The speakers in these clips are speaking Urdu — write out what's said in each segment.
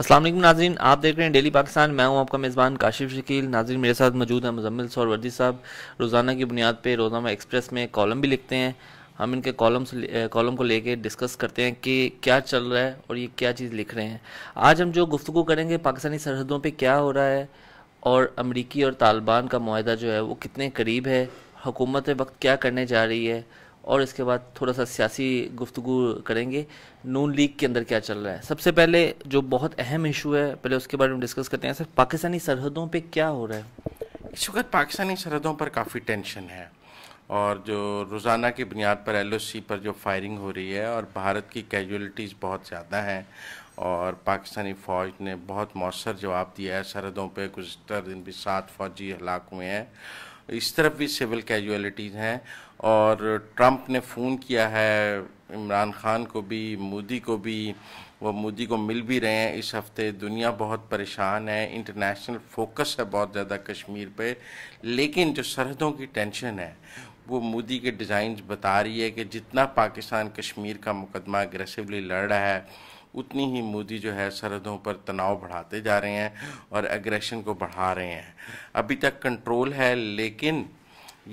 السلام علیکم ناظرین آپ دیکھ رہے ہیں ڈیلی پاکستان میں ہوں آپ کا میزبان کاشف شکیل ناظرین میرے ساتھ موجود ہیں مزمل سور وردی صاحب روزانہ کی بنیاد پہ روزانہ ایکسپریس میں کالم بھی لکھتے ہیں ہم ان کے کالمس کالم کو لے کے ڈسکس کرتے ہیں کہ کیا چل رہا ہے اور یہ کیا چیز لکھ رہے ہیں آج ہم جو گفتگو کریں گے پاکستانی سرحدوں پہ کیا ہو رہا ہے اور امریکی اور طالبان کا معاہدہ جو ہے وہ کتنے قریب ہے حکومت وقت کیا کرنے جا رہی ہے اور اس کے بعد تھوڑا سا سیاسی گفتگو کریں گے نون لیگ کے اندر کیا چل رہا ہے سب سے پہلے جو بہت اہم ایشو ہے پہلے اس کے بارے میں ڈسکس کرتے ہیں سر پاکستانی سرحدوں پہ کیا ہو رہا ہے اس وقت پاکستانی سرحدوں پر کافی ٹینشن ہے اور جو روزانہ کی بنیاد پر ایل او سی پر جو فائرنگ ہو رہی ہے اور بھارت کی کیجویلٹیز بہت زیادہ ہیں اور پاکستانی فوج نے بہت مؤثر جواب دیا ہے سرحدوں پہ گزشتہ دن بھی سات فوجی ہلاک ہوئے ہیں اس طرف بھی سول کیجویلٹیز ہیں اور ٹرمپ نے فون کیا ہے عمران خان کو بھی مودی کو بھی وہ مودی کو مل بھی رہے ہیں اس ہفتے دنیا بہت پریشان ہے انٹرنیشنل فوکس ہے بہت زیادہ کشمیر پہ لیکن جو سرحدوں کی ٹینشن ہے وہ مودی کے ڈیزائنز بتا رہی ہے کہ جتنا پاکستان کشمیر کا مقدمہ اگریسولی لڑ رہا ہے اتنی ہی مودی جو ہے سرحدوں پر تناؤ بڑھاتے جا رہے ہیں اور اگریشن کو بڑھا رہے ہیں ابھی تک کنٹرول ہے لیکن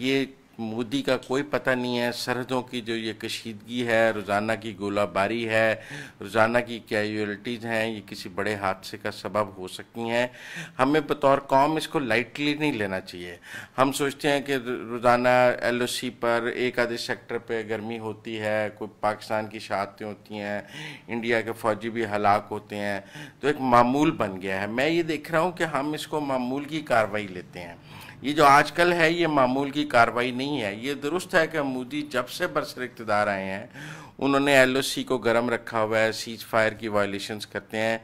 یہ مودی کا کوئی پتہ نہیں ہے سرحدوں کی جو یہ کشیدگی ہے روزانہ کی گولہ باری ہے روزانہ کی کیجویلٹیز ہیں یہ کسی بڑے حادثے کا سبب ہو سکتی ہیں ہمیں بطور قوم اس کو لائٹلی نہیں لینا چاہیے ہم سوچتے ہیں کہ روزانہ ایل او سی پر ایک آدھے سیکٹر پہ گرمی ہوتی ہے کوئی پاکستان کی شہادتیں ہوتی ہیں انڈیا کے فوجی بھی ہلاک ہوتے ہیں تو ایک معمول بن گیا ہے میں یہ دیکھ رہا ہوں کہ ہم اس کو معمول کی کاروائی لیتے ہیں یہ جو آج کل ہے یہ معمول کی کاروائی نہیں ہے یہ درست ہے کہ مودی جب سے برسر اقتدار آئے ہیں انہوں نے ایل او سی کو گرم رکھا ہوا ہے سیج فائر کی وائلیشنز کرتے ہیں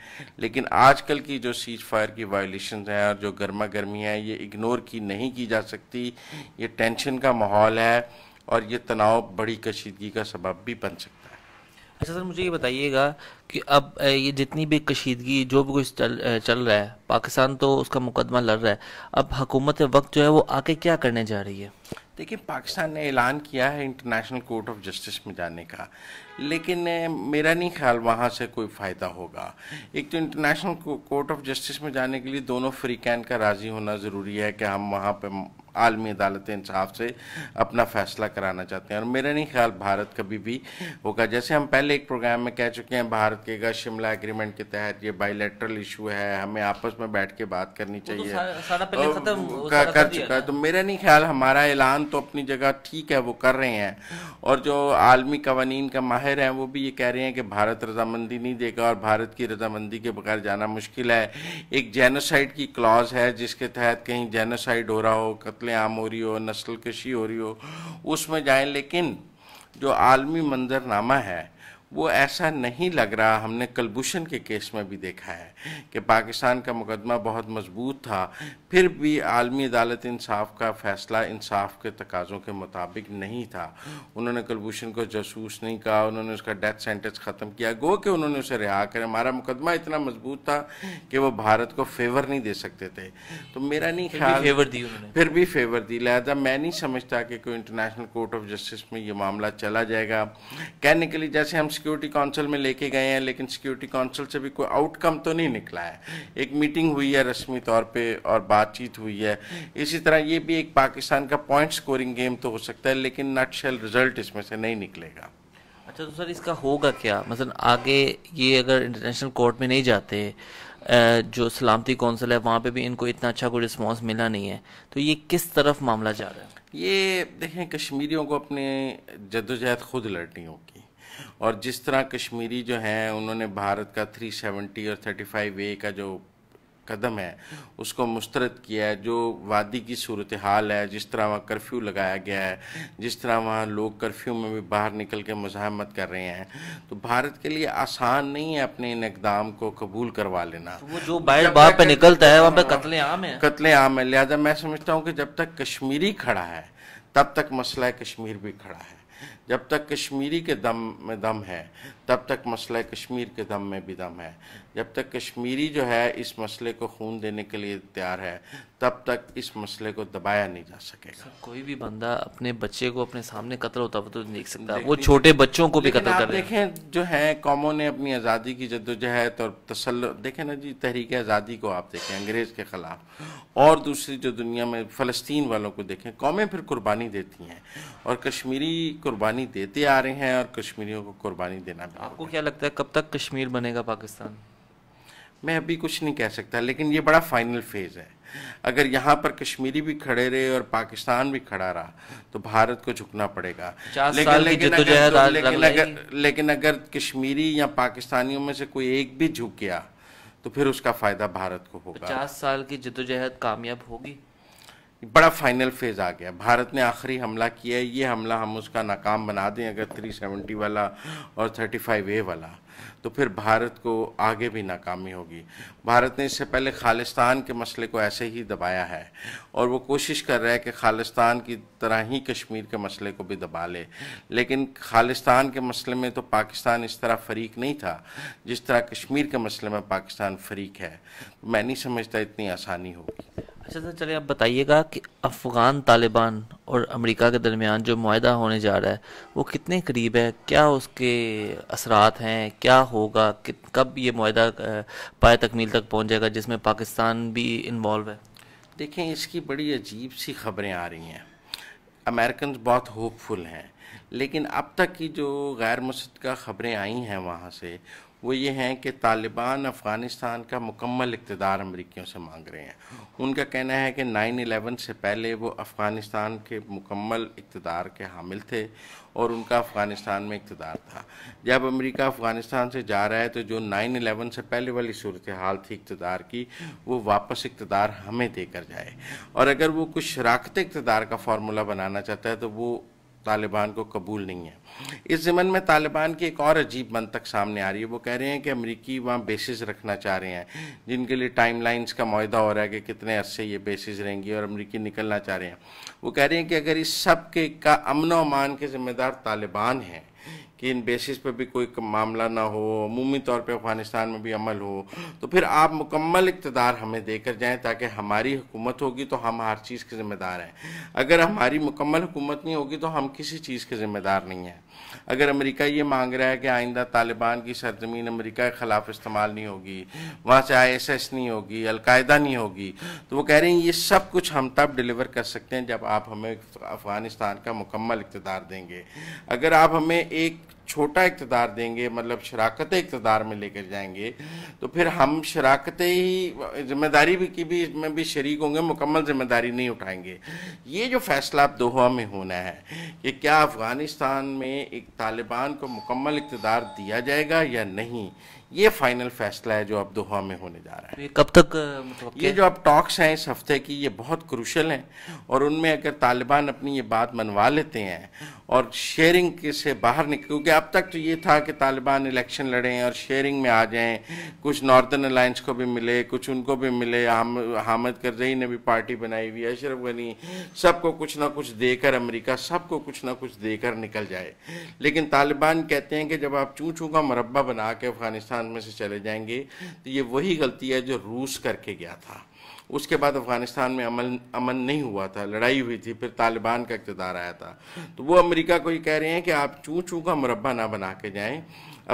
لیکن آج کل کی جو سیج فائر کی وائلیشنز ہیں اور جو گرما گرمی ہیں یہ اگنور کی نہیں کی جا سکتی یہ ٹینشن کا ماحول ہے اور یہ تناؤ بڑی کشیدگی کا سبب بھی بن سکتا اچھا سر مجھے یہ بتائیے گا کہ اب یہ جتنی بھی کشیدگی جو بھی کچھ چل رہا ہے پاکستان تو اس کا مقدمہ لڑ رہا ہے اب حکومت وقت جو ہے وہ آ کے کیا کرنے جا رہی ہے دیکھیے پاکستان نے اعلان کیا ہے انٹرنیشنل کورٹ آف جسٹس میں جانے کا لیکن میرا نہیں خیال وہاں سے کوئی فائدہ ہوگا ایک تو انٹرنیشنل کورٹ آف جسٹس میں جانے کے لیے دونوں فریقین کا راضی ہونا ضروری ہے کہ ہم وہاں پہ عالمی عدالت انصاف سے اپنا فیصلہ کرانا چاہتے ہیں اور میرا نہیں خیال بھارت کبھی بھی ہوگا جیسے ہم پہلے ایک پروگرام میں کہہ چکے ہیں بھارت کے گا شملہ اگریمنٹ کے تحت یہ بائی لیٹرل ایشو ہے ہمیں آپس میں بیٹھ کے بات کرنی چاہیے کر چکا ہے تو میرا نہیں خیال ہمارا اعلان تو اپنی جگہ ٹھیک ہے وہ کر رہے ہیں اور جو عالمی قوانین کا ماہر ہیں وہ بھی یہ کہہ رہے ہیں کہ بھارت رضامندی نہیں دے گا اور بھارت کی رضامندی کے بغیر جانا مشکل ہے ایک جینوسائڈ کی کلاز ہے جس کے تحت کہیں جینوسائڈ ہو رہا ہو قتل عام ہو رہی ہو نسل کشی ہو رہی ہو اس میں جائیں لیکن جو عالمی منظر نامہ ہے وہ ایسا نہیں لگ رہا ہم نے کلبوشن کے کیس میں بھی دیکھا ہے کہ پاکستان کا مقدمہ بہت مضبوط تھا پھر بھی عالمی عدالت انصاف کا فیصلہ انصاف کے تقاضوں کے مطابق نہیں تھا انہوں نے کلبوشن کو جسوس نہیں کہا انہوں نے اس کا ڈیتھ سینٹنس ختم کیا گو کہ انہوں نے اسے رہا کرے ہمارا مقدمہ اتنا مضبوط تھا کہ وہ بھارت کو فیور نہیں دے سکتے تھے تو میرا نہیں خیال پھر بھی فیور دی لہذا میں نہیں سمجھتا کہ کوئی انٹرنیشنل کورٹ آف جسٹس میں یہ معاملہ چلا جائے گا کہنے کے لیے جیسے ہم سیکیورٹی کونسل میں لے کے گئے ہیں لیکن سیکیورٹی کونسل سے بھی کوئی آؤٹ کم تو نہیں نکلا ہے ایک میٹنگ ہوئی ہے رسمی طور پہ اور بات چیت ہوئی ہے اسی طرح یہ بھی ایک پاکستان کا پوائنٹ سکورنگ گیم تو ہو سکتا ہے لیکن نٹ شیل رزلٹ اس میں سے نہیں نکلے گا اچھا تو سر اس کا ہوگا کیا مثلا آگے یہ اگر انٹرنیشنل کورٹ میں نہیں جاتے جو سلامتی کونسل ہے وہاں پہ بھی ان کو اتنا اچھا کوئی رسپانس ملا نہیں ہے تو یہ کس طرف معاملہ جا رہا ہے یہ دیکھیں کشمیریوں کو اپنے جدوجہد خود لڑنی ہوگی اور جس طرح کشمیری جو ہیں انہوں نے بھارت کا تھری سیونٹی اور تھرٹی فائیو اے کا جو قدم ہے اس کو مسترد کیا ہے جو وادی کی صورتحال ہے جس طرح وہاں کرفیو لگایا گیا ہے جس طرح وہاں لوگ کرفیو میں بھی باہر نکل کے مزاحمت کر رہے ہیں تو بھارت کے لیے آسان نہیں ہے اپنے ان اقدام کو قبول کروا لینا وہ جو باہر باہر پہ نکلتا ہے وہاں پہ قتل عام ہے قتل عام ہے لہٰذا میں سمجھتا ہوں کہ جب تک کشمیری کھڑا ہے تب تک مسئلہ کشمیر بھی کھڑا ہے جب تک کشمیری کے دم میں دم ہے تب تک مسئلہ کشمیر کے دم میں بھی دم ہے جب تک کشمیری جو ہے اس مسئلے کو خون دینے کے لیے تیار ہے تب تک اس مسئلے کو دبایا نہیں جا سکے گا کوئی بھی بندہ اپنے بچے کو اپنے سامنے قتل ہوتا تو نہیں وہ چھوٹے بچوں کو بھی قتل کر دیکھیں جو ہیں قوموں نے اپنی آزادی کی جد و اور تسلط دیکھیں نا جی تحریک آزادی کو آپ دیکھیں انگریز کے خلاف اور دوسری جو دنیا میں فلسطین والوں کو دیکھیں قومیں پھر قربانی دیتی ہیں اور کشمیری قربانی دیتے آ رہے ہیں اور کشمیریوں کو قربانی دینا بھی آپ کو کیا لگتا ہے کب تک کشمیر بنے گا پاکستان میں ابھی کچھ نہیں کہہ سکتا لیکن یہ بڑا فائنل فیز ہے اگر یہاں پر کشمیری بھی کھڑے رہے اور پاکستان بھی کھڑا رہا تو بھارت کو جھکنا پڑے گا لیکن اگر کشمیری یا پاکستانیوں میں سے کوئی ایک بھی جھک گیا تو پھر اس کا فائدہ بھارت کو ہوگا پچاس سال کی جدوجہد کامیاب ہوگی بڑا فائنل فیز آ گیا بھارت نے آخری حملہ کیا ہے یہ حملہ ہم اس کا ناکام بنا دیں اگر تھری سیونٹی والا اور تھرٹی فائیو اے والا تو پھر بھارت کو آگے بھی ناکامی ہوگی بھارت نے اس سے پہلے خالستان کے مسئلے کو ایسے ہی دبایا ہے اور وہ کوشش کر رہا ہے کہ خالستان کی طرح ہی کشمیر کے مسئلے کو بھی دبا لے لیکن خالستان کے مسئلے میں تو پاکستان اس طرح فریق نہیں تھا جس طرح کشمیر کے مسئلے میں پاکستان فریق ہے میں نہیں سمجھتا اتنی آسانی ہوگی اچھا سر چلے آپ بتائیے گا کہ افغان طالبان اور امریکہ کے درمیان جو معاہدہ ہونے جا رہا ہے وہ کتنے قریب ہے کیا اس کے اثرات ہیں کیا ہوگا کب یہ معاہدہ پائے تکمیل تک پہنچ جائے گا جس میں پاکستان بھی انوالو ہے دیکھیں اس کی بڑی عجیب سی خبریں آ رہی ہیں امریکنز بہت ہوپ فل ہیں لیکن اب تک کی جو غیر مصدقہ خبریں آئی ہیں وہاں سے وہ یہ ہیں کہ طالبان افغانستان کا مکمل اقتدار امریکیوں سے مانگ رہے ہیں ان کا کہنا ہے کہ نائن الیون سے پہلے وہ افغانستان کے مکمل اقتدار کے حامل تھے اور ان کا افغانستان میں اقتدار تھا جب امریکہ افغانستان سے جا رہا ہے تو جو نائن الیون سے پہلے والی صورتحال تھی اقتدار کی وہ واپس اقتدار ہمیں دے کر جائے اور اگر وہ کچھ شراکت اقتدار کا فارمولا بنانا چاہتا ہے تو وہ طالبان کو قبول نہیں ہے اس ضمن میں طالبان کی ایک اور عجیب منطق تک سامنے آ رہی ہے وہ کہہ رہے ہیں کہ امریکی وہاں بیسز رکھنا چاہ رہے ہیں جن کے لیے ٹائم لائنز کا معاہدہ ہو رہا ہے کہ کتنے عرصے یہ بیسز رہیں گی اور امریکی نکلنا چاہ رہے ہیں وہ کہہ رہے ہیں کہ اگر اس سب کے کا امن و امان کے ذمہ دار طالبان ہیں کہ ان بیسس پہ بھی کوئی معاملہ نہ ہو عمومی طور پہ افغانستان میں بھی عمل ہو تو پھر آپ مکمل اقتدار ہمیں دے کر جائیں تاکہ ہماری حکومت ہوگی تو ہم ہر چیز کے ذمہ دار ہیں اگر ہماری مکمل حکومت نہیں ہوگی تو ہم کسی چیز کے ذمہ دار نہیں ہیں اگر امریکہ یہ مانگ رہا ہے کہ آئندہ طالبان کی سرزمین امریکہ کے خلاف استعمال نہیں ہوگی وہاں سے آئی ایس ایس نہیں ہوگی القاعدہ نہیں ہوگی تو وہ کہہ رہے ہیں یہ سب کچھ ہم تب ڈیلیور کر سکتے ہیں جب آپ ہمیں افغانستان کا مکمل اقتدار دیں گے اگر آپ ہمیں ایک چھوٹا اقتدار دیں گے مطلب شراکت اقتدار میں لے کر جائیں گے تو پھر ہم شراکت ہی ذمہ داری بھی کی بھی میں بھی شریک ہوں گے مکمل ذمہ داری نہیں اٹھائیں گے یہ جو فیصلہ اب دوحہ میں ہونا ہے کہ کیا افغانستان میں ایک طالبان کو مکمل اقتدار دیا جائے گا یا نہیں یہ فائنل فیصلہ ہے جو اب دوہا میں ہونے جا رہا ہے کب تک یہ جو اب ٹاکس ہیں اس ہفتے کی یہ بہت کروشل ہیں اور ان میں اگر طالبان اپنی یہ بات منوا لیتے ہیں اور شیئرنگ سے باہر نکل کیونکہ اب تک تو یہ تھا کہ طالبان الیکشن لڑیں اور شیئرنگ میں آ جائیں کچھ ناردن الائنس کو بھی ملے کچھ ان کو بھی ملے حامد کرزئی نے بھی پارٹی بنائی ہوئی اشرف غنی سب کو کچھ نہ کچھ دے کر امریکہ سب کو کچھ نہ کچھ دے کر نکل جائے لیکن طالبان کہتے ہیں کہ جب آپ چوں چوں کا مربع بنا کے افغانستان میں سے چلے جائیں گے تو یہ وہی غلطی ہے جو روس کر کے گیا تھا اس کے بعد افغانستان میں امن نہیں ہوا تھا لڑائی ہوئی تھی پھر طالبان کا اقتدار آیا تھا تو وہ امریکہ کو یہ کہہ رہے ہیں کہ آپ چوں چوں کا مربع نہ بنا کے جائیں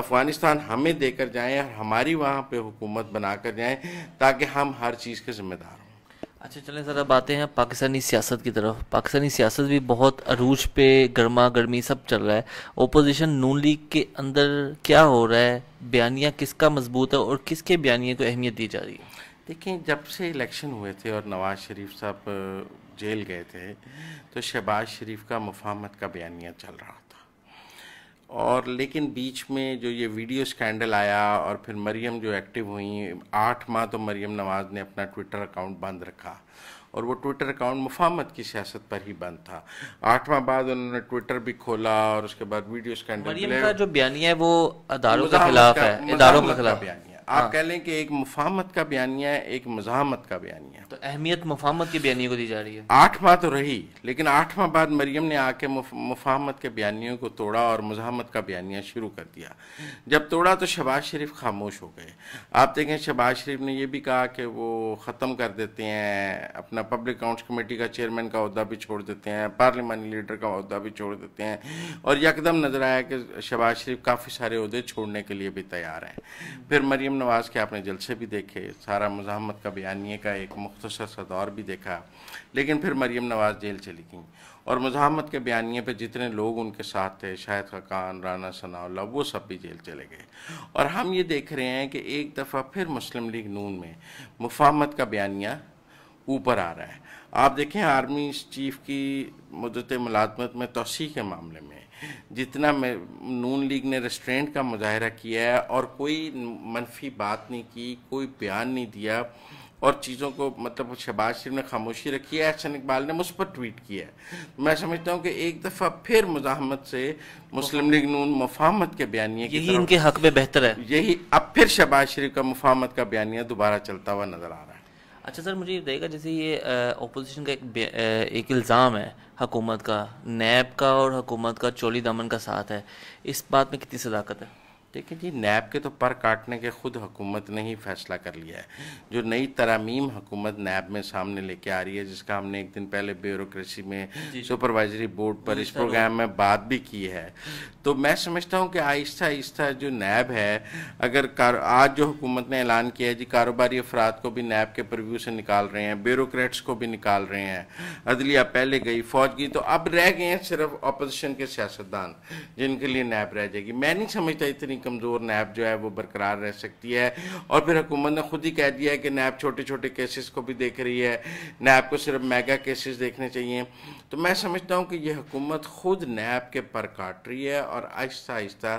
افغانستان ہمیں دے کر جائیں ہماری وہاں پہ حکومت بنا کر جائیں تاکہ ہم ہر چیز کے ذمہ دار ہوں اچھا چلیں ذرا باتیں ہیں پاکستانی سیاست کی طرف پاکستانی سیاست بھی بہت عروج پہ گرما گرمی سب چل رہا ہے اپوزیشن نون لیگ کے اندر کیا ہو رہا ہے بیانیہ کس کا مضبوط ہے اور کس کے بیانیے کو اہمیت دی جا رہی ہے دیکھیں جب سے الیکشن ہوئے تھے اور نواز شریف صاحب جیل گئے تھے تو شہباز شریف کا مفاہمت کا بیانیہ چل رہا تھا اور لیکن بیچ میں جو یہ ویڈیو سکینڈل آیا اور پھر مریم جو ایکٹیو ہوئیں آٹھ ماہ تو مریم نواز نے اپنا ٹویٹر اکاؤنٹ بند رکھا اور وہ ٹویٹر اکاؤنٹ مفامت کی سیاست پر ہی بند تھا آٹھ ماہ بعد انہوں نے ٹویٹر بھی کھولا اور اس کے بعد ویڈیو سکینڈل مریم کا جو ہے وہ اداروں کے آپ ہاں۔ کہہ لیں کہ ایک مفاہمت کا بیانیہ ایک مزاحمت کا ہے تو اہمیت مفاہمت کے بیانیے کو دی جا رہی ہے آٹھ ماہ تو رہی لیکن آٹھ ماہ بعد مریم نے آ کے مفاہمت کے بیانیوں کو توڑا اور مزاحمت کا بیانیہ شروع کر دیا جب توڑا تو شباز شریف خاموش ہو گئے آپ دیکھیں شباز شریف نے یہ بھی کہا کہ وہ ختم کر دیتے ہیں اپنا پبلک اکاؤنٹس کمیٹی کا چیئرمین کا عہدہ بھی چھوڑ دیتے ہیں پارلیمانی لیڈر کا عہدہ بھی چھوڑ دیتے ہیں اور یہ نظر آیا کہ شباز شریف کافی سارے عہدے چھوڑنے کے لیے بھی تیار ہیں پھر مریم نواز کے آپ نے جلسے بھی دیکھے سارا مزاحمت کا بیانیے کا ایک مختصر سا دور بھی دیکھا لیکن پھر مریم نواز جیل چلی گئیں اور مزاحمت کے بیانیے پہ جتنے لوگ ان کے ساتھ تھے شاہد خقان رانا ثناء اللہ وہ سب بھی جیل چلے گئے اور ہم یہ دیکھ رہے ہیں کہ ایک دفعہ پھر مسلم لیگ نون میں مفاہمت کا بیانیہ اوپر آ رہا ہے آپ دیکھیں آرمی چیف کی مدت ملازمت میں توسیع کے معاملے میں جتنا نون لیگ نے ریسٹرینٹ کا مظاہرہ کیا ہے اور کوئی منفی بات نہیں کی کوئی بیان نہیں دیا اور چیزوں کو مطلب شہباز شریف نے خاموشی رکھی ہے احسن اقبال نے مجھ پر ٹویٹ کیا ہے میں سمجھتا ہوں کہ ایک دفعہ پھر مزاحمت سے مسلم لیگ نون مفاہمت کے بیانیہ یہی ان کے حق میں بہتر ہے یہی اب پھر شہباز شریف کا مفاہمت کا بیانیہ دوبارہ چلتا ہوا نظر آ رہا ہے اچھا سر مجھے یہ گا جیسے یہ اپوزیشن کا ایک الزام ہے حکومت کا نیب کا اور حکومت کا چولی دامن کا ساتھ ہے اس بات میں کتنی صداقت ہے دیکھیں جی نیب کے تو پر کاٹنے کے خود حکومت نے ہی فیصلہ کر لیا ہے جو نئی ترامیم حکومت نیب میں سامنے لے کے آ رہی ہے جس کا ہم نے ایک دن پہلے بیوروکریسی میں جی۔ سپروائزری بورڈ پر جی اس پروگرام میں بات بھی کی ہے تو میں سمجھتا ہوں کہ آہستہ آہستہ جو نیب ہے اگر آج جو حکومت نے اعلان کیا ہے جی کاروباری افراد کو بھی نیب کے پرویو سے نکال رہے ہیں بیوروکریٹس کو بھی نکال رہے ہیں عدلیہ پہلے گئی فوج گئی تو اب رہ گئے ہیں صرف اپوزیشن کے سیاستدان جن کے لیے نیب رہ جائے گی میں نہیں سمجھتا اتنی کمزور نیب جو ہے وہ برقرار رہ سکتی ہے اور پھر حکومت نے خود ہی کہہ دیا ہے کہ نیب چھوٹے چھوٹے کیسز کو بھی دیکھ رہی ہے نیب کو صرف میگا کیسز دیکھنے چاہیے تو میں سمجھتا ہوں کہ یہ حکومت خود نیب کے پر کاٹ رہی ہے اور آہستہ آہستہ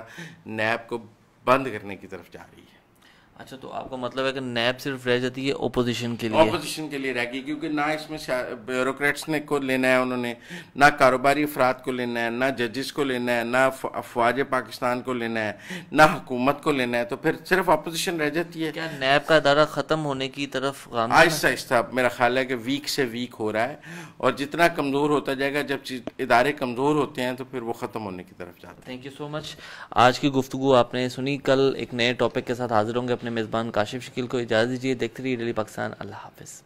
نیب کو بند کرنے کی طرف جا رہی ہے اچھا تو آپ کا مطلب ہے کہ نیب صرف رہ جاتی ہے اپوزیشن کے لیے اپوزیشن کے لیے رہ گئی کیونکہ نہ اس میں بیوروکریٹس نے کو لینا ہے انہوں نے نہ کاروباری افراد کو لینا ہے نہ ججز کو لینا ہے نہ افواج پاکستان کو لینا ہے نہ حکومت کو لینا ہے تو پھر صرف اپوزیشن رہ جاتی ہے کیا نیب کا ادارہ ختم ہونے کی طرف آہستہ آہستہ میرا خیال ہے کہ ویک سے ویک ہو رہا ہے اور جتنا کمزور ہوتا جائے گا جب ادارے کمزور ہوتے ہیں تو پھر وہ ختم ہونے کی طرف جاتے ہیں تھینک یو سو مچ آج کی گفتگو آپ نے سنی کل ایک نئے ٹاپک کے ساتھ حاضر ہوں گے اپنے اپنے میزبان کاشف شکیل کو اجازت دیجیے دیکھتے رہیے ڈیلی پاکستان اللہ حافظ